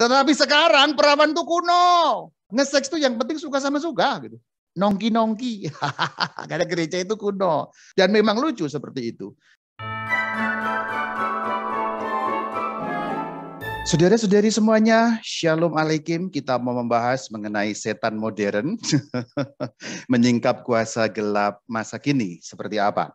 Tetapi sekarang perawan tuh kuno. Ngeseks tuh yang penting suka sama suka gitu. Nongki-nongki. Karena gereja itu kuno. Dan memang lucu seperti itu. Saudara-saudari semuanya, Shalom Alaikum. Kita mau membahas mengenai setan modern. menyingkap kuasa gelap masa kini seperti apa.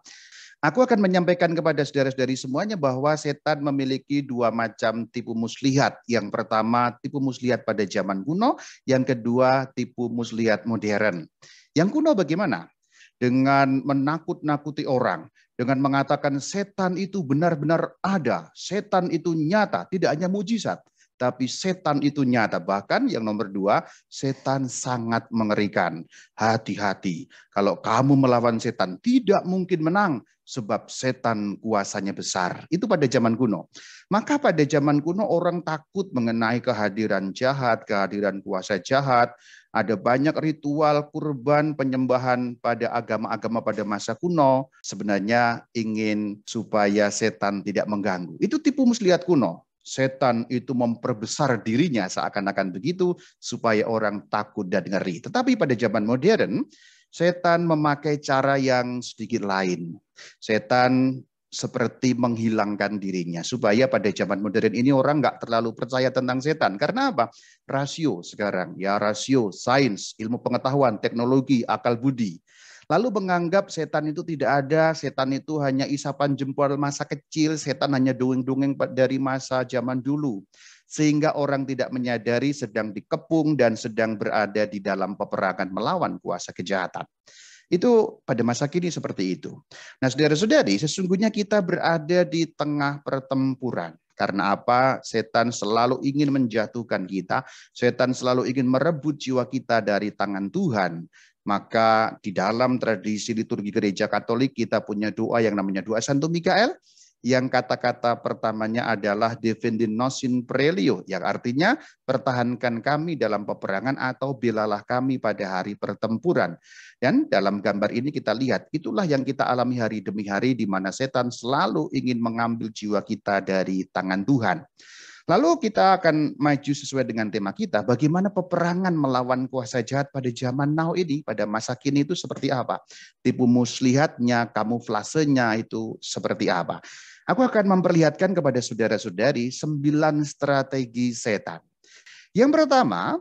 Aku akan menyampaikan kepada saudara-saudari semuanya bahwa setan memiliki dua macam tipu muslihat. Yang pertama tipu muslihat pada zaman kuno, yang kedua tipu muslihat modern. Yang kuno bagaimana? Dengan menakut-nakuti orang, dengan mengatakan setan itu benar-benar ada, setan itu nyata, tidak hanya mujizat tapi setan itu nyata. Bahkan yang nomor dua, setan sangat mengerikan. Hati-hati, kalau kamu melawan setan tidak mungkin menang sebab setan kuasanya besar. Itu pada zaman kuno. Maka pada zaman kuno orang takut mengenai kehadiran jahat, kehadiran kuasa jahat. Ada banyak ritual kurban penyembahan pada agama-agama pada masa kuno. Sebenarnya ingin supaya setan tidak mengganggu. Itu tipu muslihat kuno setan itu memperbesar dirinya seakan-akan begitu supaya orang takut dan ngeri. Tetapi pada zaman modern, setan memakai cara yang sedikit lain. Setan seperti menghilangkan dirinya supaya pada zaman modern ini orang nggak terlalu percaya tentang setan karena apa rasio sekarang ya rasio sains ilmu pengetahuan teknologi akal budi Lalu menganggap setan itu tidak ada, setan itu hanya isapan jempol masa kecil, setan hanya dongeng-dongeng dari masa zaman dulu. Sehingga orang tidak menyadari sedang dikepung dan sedang berada di dalam peperangan melawan kuasa kejahatan. Itu pada masa kini seperti itu. Nah saudara-saudari, sesungguhnya kita berada di tengah pertempuran. Karena apa? Setan selalu ingin menjatuhkan kita, setan selalu ingin merebut jiwa kita dari tangan Tuhan. Maka di dalam tradisi liturgi gereja Katolik kita punya doa yang namanya doa Santo Mikael yang kata-kata pertamanya adalah nosin prelio, yang artinya pertahankan kami dalam peperangan atau bilalah kami pada hari pertempuran. Dan dalam gambar ini kita lihat, itulah yang kita alami hari demi hari di mana setan selalu ingin mengambil jiwa kita dari tangan Tuhan. Lalu kita akan maju sesuai dengan tema kita, bagaimana peperangan melawan kuasa jahat pada zaman now ini, pada masa kini itu seperti apa? Tipu muslihatnya, kamuflasenya itu seperti apa? Aku akan memperlihatkan kepada saudara-saudari sembilan strategi setan. Yang pertama,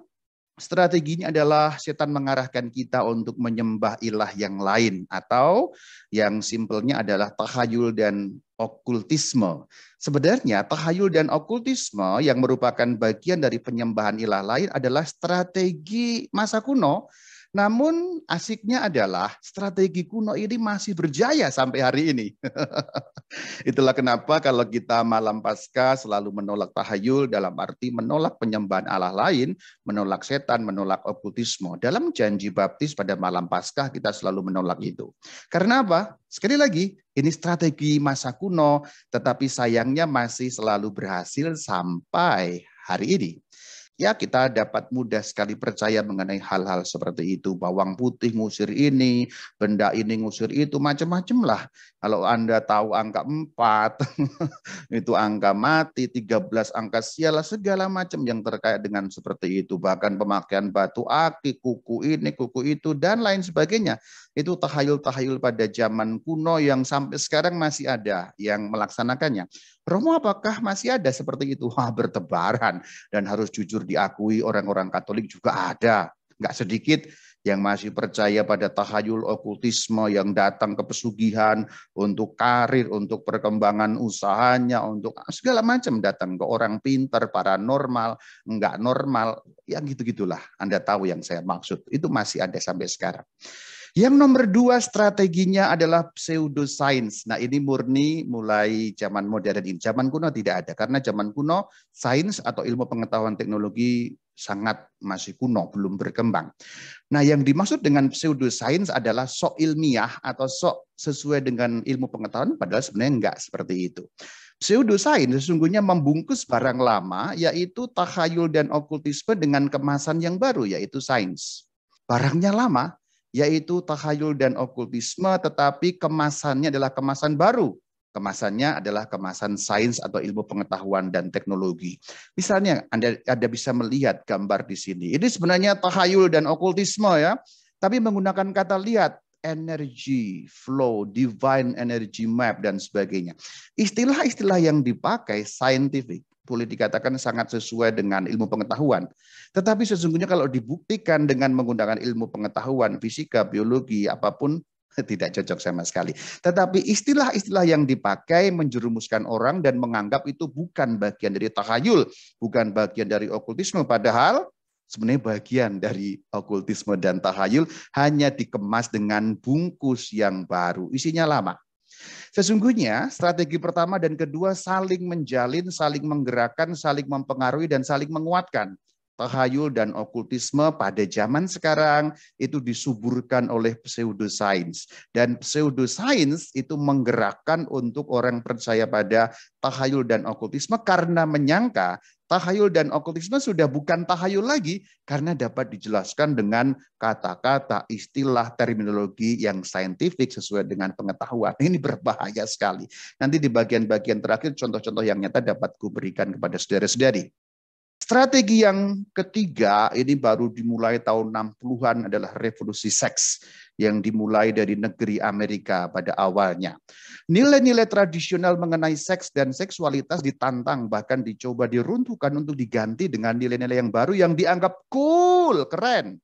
strateginya adalah setan mengarahkan kita untuk menyembah ilah yang lain atau yang simpelnya adalah tahayul dan okultisme. Sebenarnya tahayul dan okultisme yang merupakan bagian dari penyembahan ilah lain adalah strategi masa kuno namun asiknya adalah strategi kuno ini masih berjaya sampai hari ini. Itulah kenapa kalau kita malam pasca selalu menolak tahayul dalam arti menolak penyembahan Allah lain, menolak setan, menolak okultisme. Dalam janji baptis pada malam pasca kita selalu menolak itu. Karena apa? Sekali lagi, ini strategi masa kuno, tetapi sayangnya masih selalu berhasil sampai hari ini ya kita dapat mudah sekali percaya mengenai hal-hal seperti itu. Bawang putih ngusir ini, benda ini ngusir itu, macam-macam lah. Kalau Anda tahu angka 4, itu angka mati, 13 angka sial, segala macam yang terkait dengan seperti itu. Bahkan pemakaian batu aki, kuku ini, kuku itu, dan lain sebagainya. Itu tahayul-tahayul pada zaman kuno yang sampai sekarang masih ada yang melaksanakannya. Romo apakah masih ada seperti itu? Wah bertebaran dan harus jujur diakui orang-orang Katolik juga ada. Enggak sedikit yang masih percaya pada tahayul okultisme yang datang ke pesugihan untuk karir, untuk perkembangan usahanya, untuk segala macam datang ke orang pintar, paranormal, enggak normal, ya gitu-gitulah. Anda tahu yang saya maksud. Itu masih ada sampai sekarang. Yang nomor dua strateginya adalah pseudoscience. Nah ini murni mulai zaman modern ini. Zaman kuno tidak ada karena zaman kuno sains atau ilmu pengetahuan teknologi sangat masih kuno, belum berkembang. Nah, yang dimaksud dengan pseudoscience adalah sok ilmiah atau sok sesuai dengan ilmu pengetahuan, padahal sebenarnya enggak seperti itu. Pseudoscience sesungguhnya membungkus barang lama, yaitu takhayul dan okultisme dengan kemasan yang baru, yaitu sains. Barangnya lama, yaitu tahayul dan okultisme, tetapi kemasannya adalah kemasan baru. Kemasannya adalah kemasan sains atau ilmu pengetahuan dan teknologi. Misalnya Anda, Anda bisa melihat gambar di sini. Ini sebenarnya tahayul dan okultisme ya. Tapi menggunakan kata lihat, energi flow, divine energy map, dan sebagainya. Istilah-istilah yang dipakai scientific boleh dikatakan sangat sesuai dengan ilmu pengetahuan. Tetapi sesungguhnya kalau dibuktikan dengan menggunakan ilmu pengetahuan, fisika, biologi, apapun, tidak cocok sama sekali. Tetapi istilah-istilah yang dipakai menjerumuskan orang dan menganggap itu bukan bagian dari tahayul, bukan bagian dari okultisme. Padahal sebenarnya bagian dari okultisme dan tahayul hanya dikemas dengan bungkus yang baru. Isinya lama. Sesungguhnya strategi pertama dan kedua saling menjalin, saling menggerakkan, saling mempengaruhi, dan saling menguatkan. Tahayul dan okultisme pada zaman sekarang itu disuburkan oleh pseudosains. Dan pseudosains itu menggerakkan untuk orang percaya pada tahayul dan okultisme karena menyangka Tahayul dan okultisme sudah bukan tahayul lagi karena dapat dijelaskan dengan kata-kata, istilah, terminologi yang saintifik sesuai dengan pengetahuan. Ini berbahaya sekali. Nanti di bagian-bagian terakhir contoh-contoh yang nyata dapat kuberikan kepada saudara-saudari. Strategi yang ketiga ini baru dimulai tahun 60-an adalah revolusi seks yang dimulai dari negeri Amerika pada awalnya. Nilai-nilai tradisional mengenai seks dan seksualitas ditantang bahkan dicoba diruntuhkan untuk diganti dengan nilai-nilai yang baru yang dianggap cool, keren.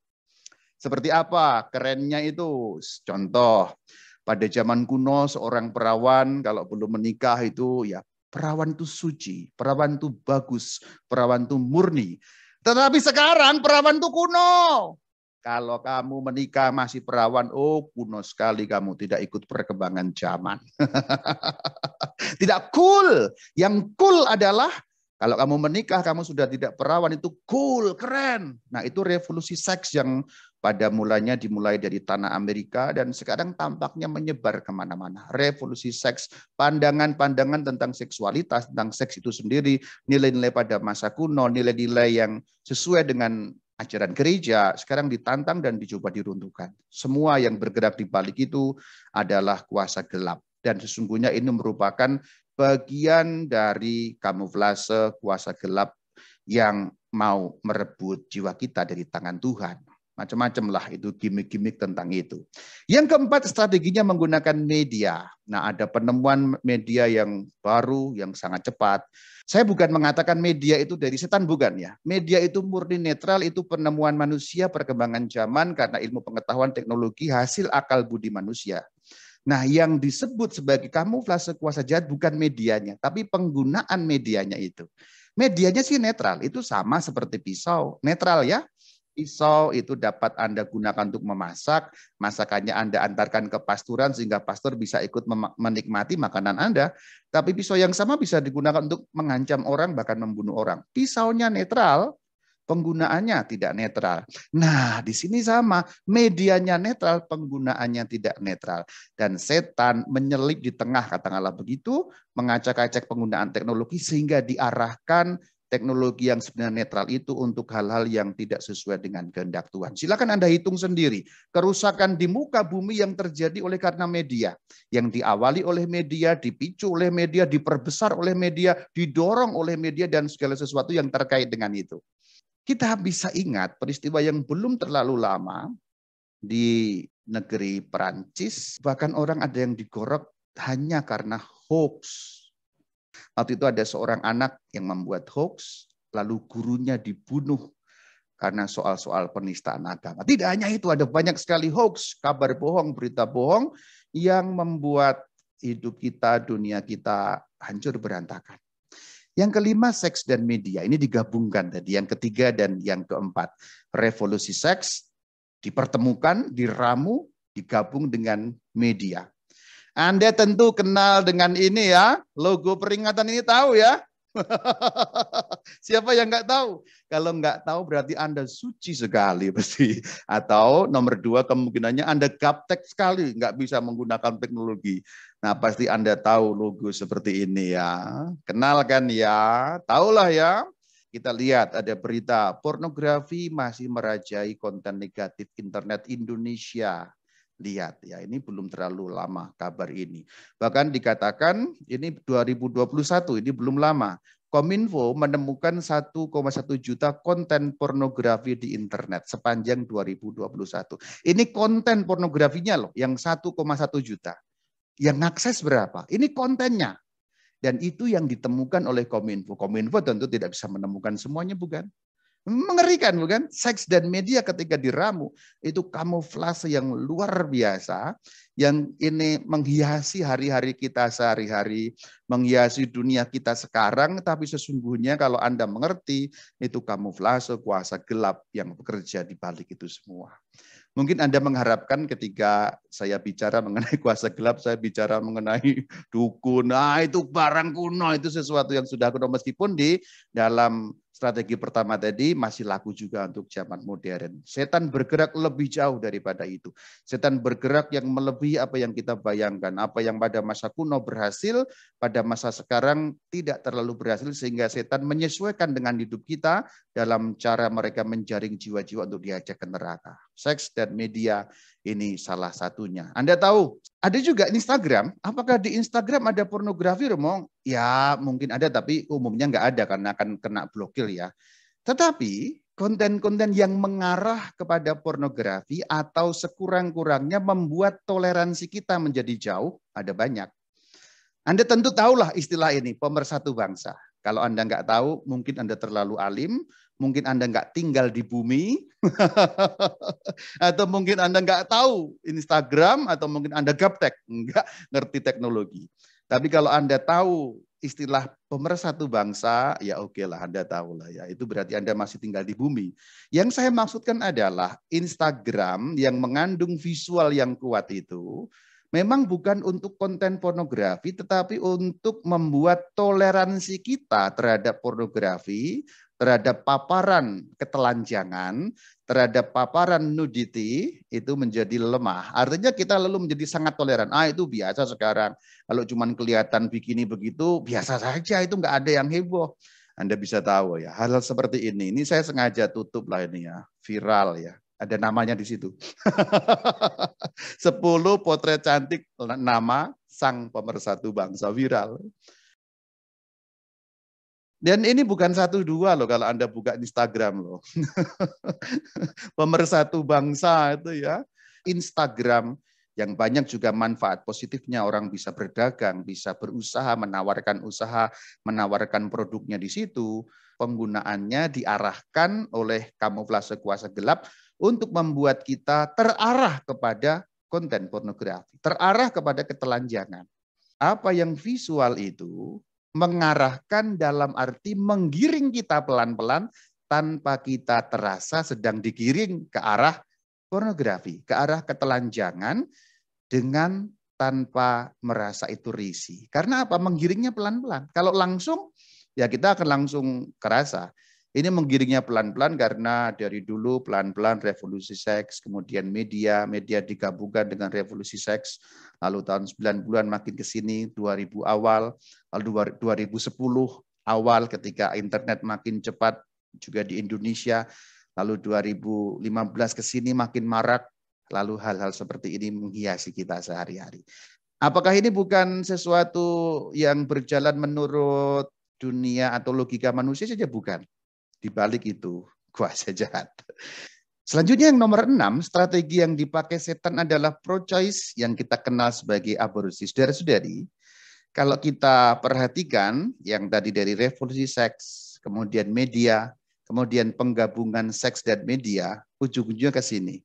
Seperti apa? Kerennya itu contoh pada zaman kuno seorang perawan kalau belum menikah itu ya Perawan itu suci, perawan itu bagus, perawan itu murni. Tetapi sekarang perawan itu kuno. Kalau kamu menikah masih perawan, oh kuno sekali kamu tidak ikut perkembangan zaman. tidak cool. Yang cool adalah kalau kamu menikah, kamu sudah tidak perawan, itu cool, keren. Nah itu revolusi seks yang pada mulanya dimulai dari tanah Amerika dan sekarang tampaknya menyebar kemana-mana. Revolusi seks, pandangan-pandangan tentang seksualitas, tentang seks itu sendiri, nilai-nilai pada masa kuno, nilai-nilai yang sesuai dengan ajaran gereja sekarang ditantang dan dicoba diruntuhkan. Semua yang bergerak di balik itu adalah kuasa gelap. Dan sesungguhnya ini merupakan bagian dari kamuflase kuasa gelap yang mau merebut jiwa kita dari tangan Tuhan. Macam-macam lah itu gimmick-gimmick tentang itu. Yang keempat strateginya menggunakan media. Nah ada penemuan media yang baru, yang sangat cepat. Saya bukan mengatakan media itu dari setan, bukan ya. Media itu murni netral, itu penemuan manusia, perkembangan zaman, karena ilmu pengetahuan teknologi, hasil akal budi manusia. Nah, yang disebut sebagai kamuflase kuasa jahat bukan medianya, tapi penggunaan medianya itu. Medianya sih netral, itu sama seperti pisau, netral ya pisau itu dapat Anda gunakan untuk memasak, masakannya Anda antarkan ke pasturan sehingga pastor bisa ikut menikmati makanan Anda, tapi pisau yang sama bisa digunakan untuk mengancam orang bahkan membunuh orang. Pisaunya netral, penggunaannya tidak netral. Nah, di sini sama, medianya netral, penggunaannya tidak netral. Dan setan menyelip di tengah, katakanlah begitu, mengacak-acak penggunaan teknologi sehingga diarahkan teknologi yang sebenarnya netral itu untuk hal-hal yang tidak sesuai dengan kehendak Tuhan. Silakan Anda hitung sendiri. Kerusakan di muka bumi yang terjadi oleh karena media. Yang diawali oleh media, dipicu oleh media, diperbesar oleh media, didorong oleh media, dan segala sesuatu yang terkait dengan itu. Kita bisa ingat peristiwa yang belum terlalu lama di negeri Perancis, bahkan orang ada yang digorok hanya karena hoax Waktu itu ada seorang anak yang membuat hoax, lalu gurunya dibunuh karena soal-soal penistaan agama. Tidak hanya itu, ada banyak sekali hoax, kabar bohong, berita bohong yang membuat hidup kita, dunia kita hancur berantakan. Yang kelima, seks dan media. Ini digabungkan tadi. Yang ketiga dan yang keempat. Revolusi seks dipertemukan, diramu, digabung dengan media. Anda tentu kenal dengan ini ya, logo peringatan ini tahu ya. Siapa yang nggak tahu? Kalau nggak tahu berarti Anda suci sekali pasti. Atau nomor dua kemungkinannya Anda gaptek sekali, nggak bisa menggunakan teknologi. Nah pasti Anda tahu logo seperti ini ya. Kenalkan kan ya, tahulah ya. Kita lihat ada berita pornografi masih merajai konten negatif internet Indonesia lihat ya ini belum terlalu lama kabar ini. Bahkan dikatakan ini 2021 ini belum lama. Kominfo menemukan 1,1 juta konten pornografi di internet sepanjang 2021. Ini konten pornografinya loh yang 1,1 juta. Yang akses berapa? Ini kontennya. Dan itu yang ditemukan oleh Kominfo. Kominfo tentu tidak bisa menemukan semuanya bukan? Mengerikan bukan? Seks dan media ketika diramu itu kamuflase yang luar biasa yang ini menghiasi hari-hari kita sehari-hari, menghiasi dunia kita sekarang tapi sesungguhnya kalau Anda mengerti itu kamuflase kuasa gelap yang bekerja di balik itu semua. Mungkin Anda mengharapkan ketika saya bicara mengenai kuasa gelap, saya bicara mengenai dukun. Nah, itu barang kuno, itu sesuatu yang sudah kuno. Meskipun di dalam strategi pertama tadi masih laku juga untuk zaman modern. Setan bergerak lebih jauh daripada itu. Setan bergerak yang melebihi apa yang kita bayangkan. Apa yang pada masa kuno berhasil, pada masa sekarang tidak terlalu berhasil sehingga setan menyesuaikan dengan hidup kita dalam cara mereka menjaring jiwa-jiwa untuk diajak ke neraka. Seks dan media ini salah satunya. Anda tahu, ada juga Instagram. Apakah di Instagram ada pornografi, Remong? Ya, mungkin ada, tapi umumnya nggak ada karena akan kena blokir ya. Tetapi konten-konten yang mengarah kepada pornografi atau sekurang-kurangnya membuat toleransi kita menjadi jauh, ada banyak. Anda tentu tahulah istilah ini, pemersatu bangsa. Kalau Anda nggak tahu, mungkin Anda terlalu alim, Mungkin Anda nggak tinggal di bumi, atau mungkin Anda nggak tahu Instagram, atau mungkin Anda gaptek, nggak ngerti teknologi. Tapi kalau Anda tahu istilah pemersatu bangsa, ya oke lah Anda tahu lah ya. Itu berarti Anda masih tinggal di bumi. Yang saya maksudkan adalah Instagram yang mengandung visual yang kuat itu memang bukan untuk konten pornografi, tetapi untuk membuat toleransi kita terhadap pornografi, terhadap paparan ketelanjangan, terhadap paparan nudity itu menjadi lemah. Artinya kita lalu menjadi sangat toleran. Ah itu biasa sekarang. Kalau cuma kelihatan bikini begitu, biasa saja itu nggak ada yang heboh. Anda bisa tahu ya, hal-hal seperti ini. Ini saya sengaja tutup lah ini ya, viral ya. Ada namanya di situ. Sepuluh potret cantik nama sang pemersatu bangsa viral. Dan ini bukan satu dua loh kalau Anda buka Instagram loh. Pemersatu bangsa itu ya. Instagram yang banyak juga manfaat positifnya orang bisa berdagang, bisa berusaha, menawarkan usaha, menawarkan produknya di situ. Penggunaannya diarahkan oleh kamuflase kuasa gelap untuk membuat kita terarah kepada konten pornografi, terarah kepada ketelanjangan. Apa yang visual itu mengarahkan dalam arti menggiring kita pelan-pelan tanpa kita terasa sedang digiring ke arah pornografi, ke arah ketelanjangan dengan tanpa merasa itu risi. Karena apa? Menggiringnya pelan-pelan. Kalau langsung, ya kita akan langsung kerasa. Ini menggiringnya pelan-pelan karena dari dulu pelan-pelan revolusi seks, kemudian media, media digabungkan dengan revolusi seks, lalu tahun 90-an makin ke sini, 2000 awal, lalu 2010 awal ketika internet makin cepat juga di Indonesia, lalu 2015 ke sini makin marak, lalu hal-hal seperti ini menghiasi kita sehari-hari. Apakah ini bukan sesuatu yang berjalan menurut dunia atau logika manusia saja bukan? di balik itu kuasa jahat. Selanjutnya yang nomor enam, strategi yang dipakai setan adalah pro-choice yang kita kenal sebagai aborsi. Saudara-saudari, kalau kita perhatikan yang tadi dari revolusi seks, kemudian media, kemudian penggabungan seks dan media, ujung-ujungnya ke sini.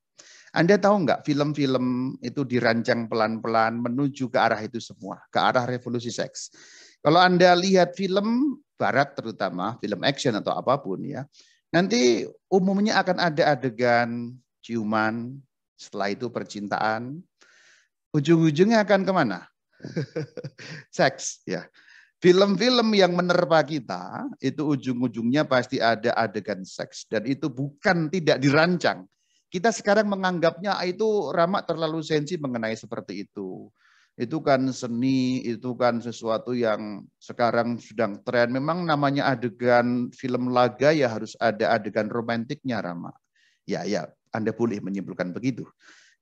Anda tahu nggak film-film itu dirancang pelan-pelan menuju ke arah itu semua, ke arah revolusi seks. Kalau Anda lihat film barat terutama film action atau apapun ya nanti umumnya akan ada adegan ciuman setelah itu percintaan ujung-ujungnya akan kemana seks ya film-film yang menerpa kita itu ujung-ujungnya pasti ada adegan seks dan itu bukan tidak dirancang kita sekarang menganggapnya itu ramah terlalu sensi mengenai seperti itu itu kan seni, itu kan sesuatu yang sekarang sedang tren. Memang namanya adegan film laga ya harus ada adegan romantiknya Rama. Ya, ya, Anda boleh menyimpulkan begitu.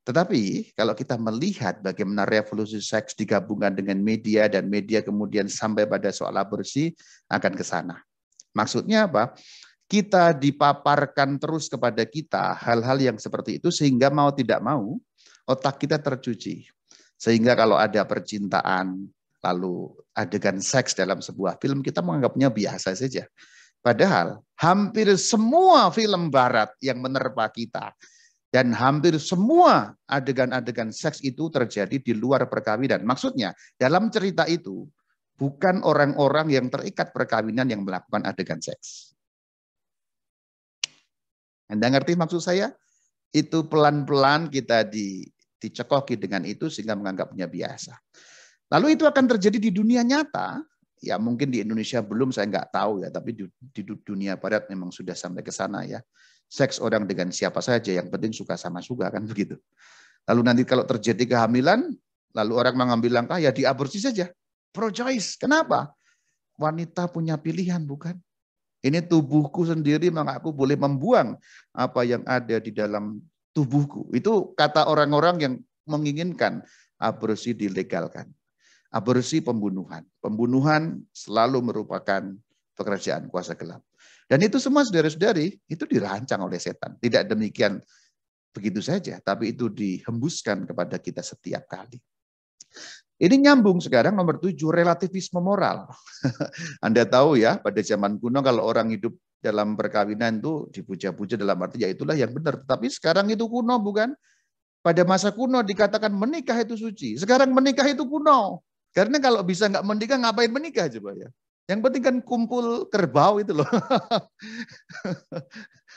Tetapi kalau kita melihat bagaimana revolusi seks digabungkan dengan media dan media kemudian sampai pada soal aborsi akan ke sana. Maksudnya apa? Kita dipaparkan terus kepada kita hal-hal yang seperti itu sehingga mau tidak mau otak kita tercuci sehingga kalau ada percintaan, lalu adegan seks dalam sebuah film, kita menganggapnya biasa saja. Padahal hampir semua film barat yang menerpa kita dan hampir semua adegan-adegan seks itu terjadi di luar perkawinan. Maksudnya, dalam cerita itu bukan orang-orang yang terikat perkawinan yang melakukan adegan seks. Anda ngerti maksud saya? Itu pelan-pelan kita di dicekoki dengan itu sehingga menganggapnya biasa. Lalu itu akan terjadi di dunia nyata, ya mungkin di Indonesia belum saya nggak tahu ya, tapi di, dunia barat memang sudah sampai ke sana ya. Seks orang dengan siapa saja, yang penting suka sama suka kan begitu. Lalu nanti kalau terjadi kehamilan, lalu orang mengambil langkah ya diaborsi saja. Pro choice. Kenapa? Wanita punya pilihan bukan? Ini tubuhku sendiri mengaku boleh membuang apa yang ada di dalam tubuhku. Itu kata orang-orang yang menginginkan aborsi dilegalkan. Aborsi pembunuhan. Pembunuhan selalu merupakan pekerjaan kuasa gelap. Dan itu semua saudara-saudari itu dirancang oleh setan. Tidak demikian begitu saja, tapi itu dihembuskan kepada kita setiap kali. Ini nyambung sekarang nomor tujuh, relativisme moral. Anda tahu ya, pada zaman kuno kalau orang hidup dalam perkawinan itu dipuja-puja dalam arti ya itulah yang benar. Tapi sekarang itu kuno bukan? Pada masa kuno dikatakan menikah itu suci. Sekarang menikah itu kuno. Karena kalau bisa nggak menikah, ngapain menikah coba ya? Yang penting kan kumpul kerbau itu loh.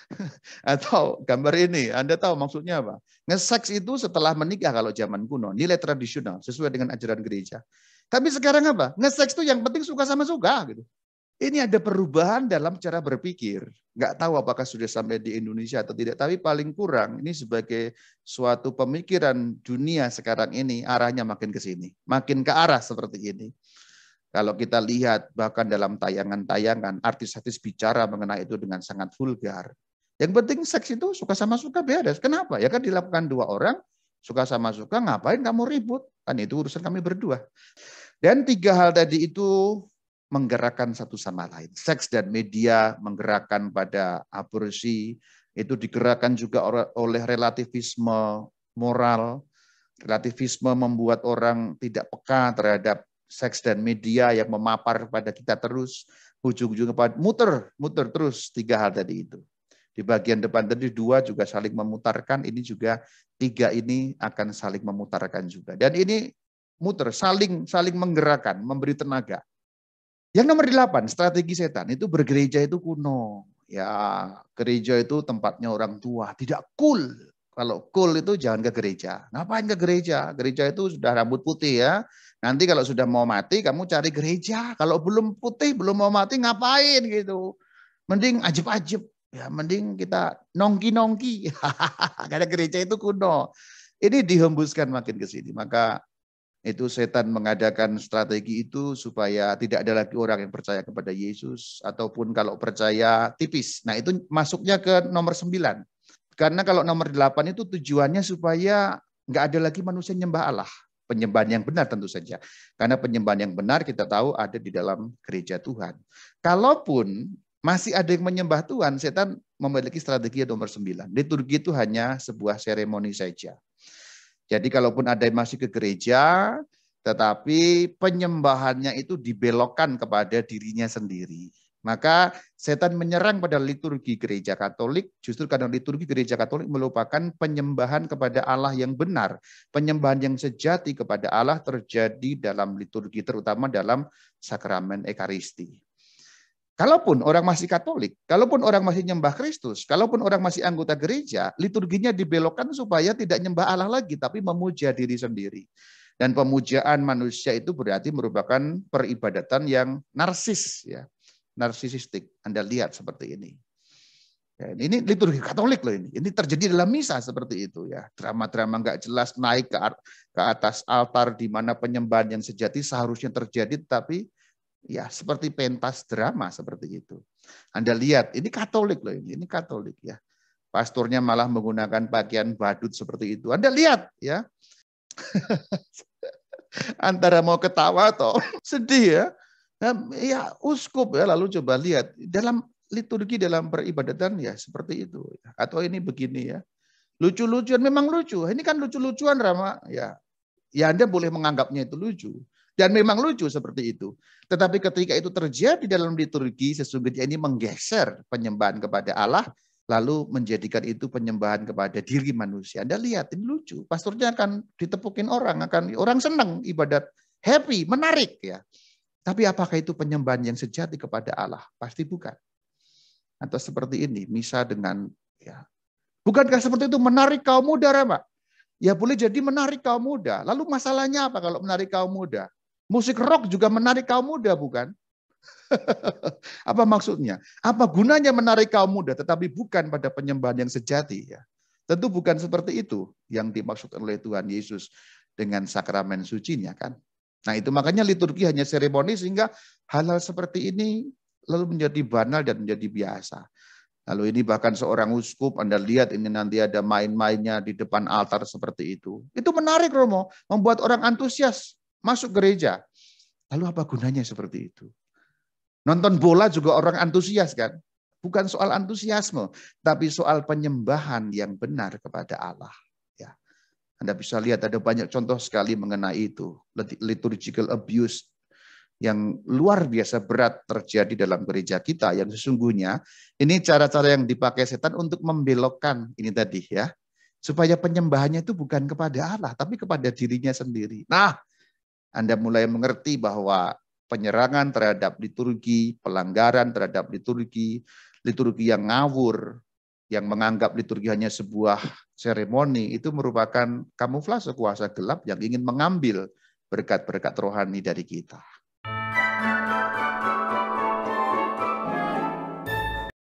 Atau gambar ini, Anda tahu maksudnya apa? Ngeseks itu setelah menikah kalau zaman kuno, nilai tradisional sesuai dengan ajaran gereja. Tapi sekarang apa? Ngeseks itu yang penting suka sama suka gitu. Ini ada perubahan dalam cara berpikir. Nggak tahu apakah sudah sampai di Indonesia atau tidak, tapi paling kurang ini sebagai suatu pemikiran dunia sekarang ini arahnya makin ke sini, makin ke arah seperti ini. Kalau kita lihat bahkan dalam tayangan-tayangan, artis-artis bicara mengenai itu dengan sangat vulgar. Yang penting seks itu suka sama suka beres. Kenapa? Ya kan dilakukan dua orang, suka sama suka, ngapain kamu ribut? Kan itu urusan kami berdua. Dan tiga hal tadi itu menggerakkan satu sama lain. Seks dan media menggerakkan pada aborsi, itu digerakkan juga oleh relativisme moral. Relativisme membuat orang tidak peka terhadap seks dan media yang memapar pada kita terus, ujung-ujungnya pada muter, muter terus tiga hal tadi itu. Di bagian depan tadi dua juga saling memutarkan, ini juga tiga ini akan saling memutarkan juga. Dan ini muter, saling saling menggerakkan, memberi tenaga. Yang nomor delapan, strategi setan itu bergereja itu kuno. Ya, gereja itu tempatnya orang tua, tidak cool. Kalau cool itu jangan ke gereja. Ngapain ke gereja? Gereja itu sudah rambut putih ya. Nanti kalau sudah mau mati kamu cari gereja. Kalau belum putih, belum mau mati ngapain gitu. Mending ajib-ajib Ya mending kita nongki-nongki. Karena gereja itu kuno. Ini dihembuskan makin ke sini. Maka itu setan mengadakan strategi itu supaya tidak ada lagi orang yang percaya kepada Yesus ataupun kalau percaya tipis. Nah itu masuknya ke nomor sembilan. Karena kalau nomor delapan itu tujuannya supaya nggak ada lagi manusia nyembah Allah penyembahan yang benar tentu saja. Karena penyembahan yang benar kita tahu ada di dalam gereja Tuhan. Kalaupun masih ada yang menyembah Tuhan, setan memiliki strategi nomor 9. Liturgi itu hanya sebuah seremoni saja. Jadi kalaupun ada yang masih ke gereja, tetapi penyembahannya itu dibelokkan kepada dirinya sendiri. Maka setan menyerang pada liturgi gereja Katolik, justru karena liturgi gereja Katolik melupakan penyembahan kepada Allah yang benar. Penyembahan yang sejati kepada Allah terjadi dalam liturgi, terutama dalam sakramen Ekaristi. Kalaupun orang masih Katolik, kalaupun orang masih nyembah Kristus, kalaupun orang masih anggota gereja, liturginya dibelokkan supaya tidak nyembah Allah lagi, tapi memuja diri sendiri. Dan pemujaan manusia itu berarti merupakan peribadatan yang narsis, ya, narsisistik. Anda lihat seperti ini. Ya, ini liturgi Katolik loh ini. Ini terjadi dalam misa seperti itu ya. Drama-drama nggak jelas naik ke atas altar di mana penyembahan yang sejati seharusnya terjadi, tapi ya seperti pentas drama seperti itu. Anda lihat, ini Katolik loh ini, ini Katolik ya. Pasturnya malah menggunakan bagian badut seperti itu. Anda lihat ya. Antara mau ketawa atau sedih ya. Nah, ya uskup ya lalu coba lihat dalam liturgi dalam peribadatan ya seperti itu ya. atau ini begini ya lucu-lucuan memang lucu ini kan lucu-lucuan Rama ya ya Anda boleh menganggapnya itu lucu dan memang lucu seperti itu. Tetapi ketika itu terjadi dalam liturgi, sesungguhnya ini menggeser penyembahan kepada Allah, lalu menjadikan itu penyembahan kepada diri manusia. Anda lihat, ini lucu. Pasturnya akan ditepukin orang, akan orang senang ibadat, happy, menarik ya. Tapi apakah itu penyembahan yang sejati kepada Allah? Pasti bukan. Atau seperti ini, misa dengan ya. Bukankah seperti itu menarik kaum muda, Rama? Ya boleh jadi menarik kaum muda. Lalu masalahnya apa kalau menarik kaum muda? Musik rock juga menarik kaum muda, bukan? apa maksudnya? Apa gunanya menarik kaum muda tetapi bukan pada penyembahan yang sejati ya? Tentu bukan seperti itu yang dimaksud oleh Tuhan Yesus dengan sakramen sucinya kan. Nah itu makanya liturgi hanya seremoni sehingga hal-hal seperti ini lalu menjadi banal dan menjadi biasa. Lalu ini bahkan seorang uskup, Anda lihat ini nanti ada main-mainnya di depan altar seperti itu. Itu menarik Romo, membuat orang antusias masuk gereja. Lalu apa gunanya seperti itu? Nonton bola juga orang antusias kan? Bukan soal antusiasme, tapi soal penyembahan yang benar kepada Allah. Ya. Anda bisa lihat ada banyak contoh sekali mengenai itu. Liturgical abuse yang luar biasa berat terjadi dalam gereja kita yang sesungguhnya ini cara-cara yang dipakai setan untuk membelokkan ini tadi ya supaya penyembahannya itu bukan kepada Allah tapi kepada dirinya sendiri. Nah, anda mulai mengerti bahwa penyerangan terhadap liturgi, pelanggaran terhadap liturgi, liturgi yang ngawur, yang menganggap liturgi hanya sebuah seremoni, itu merupakan kamuflase kuasa gelap yang ingin mengambil berkat-berkat rohani dari kita.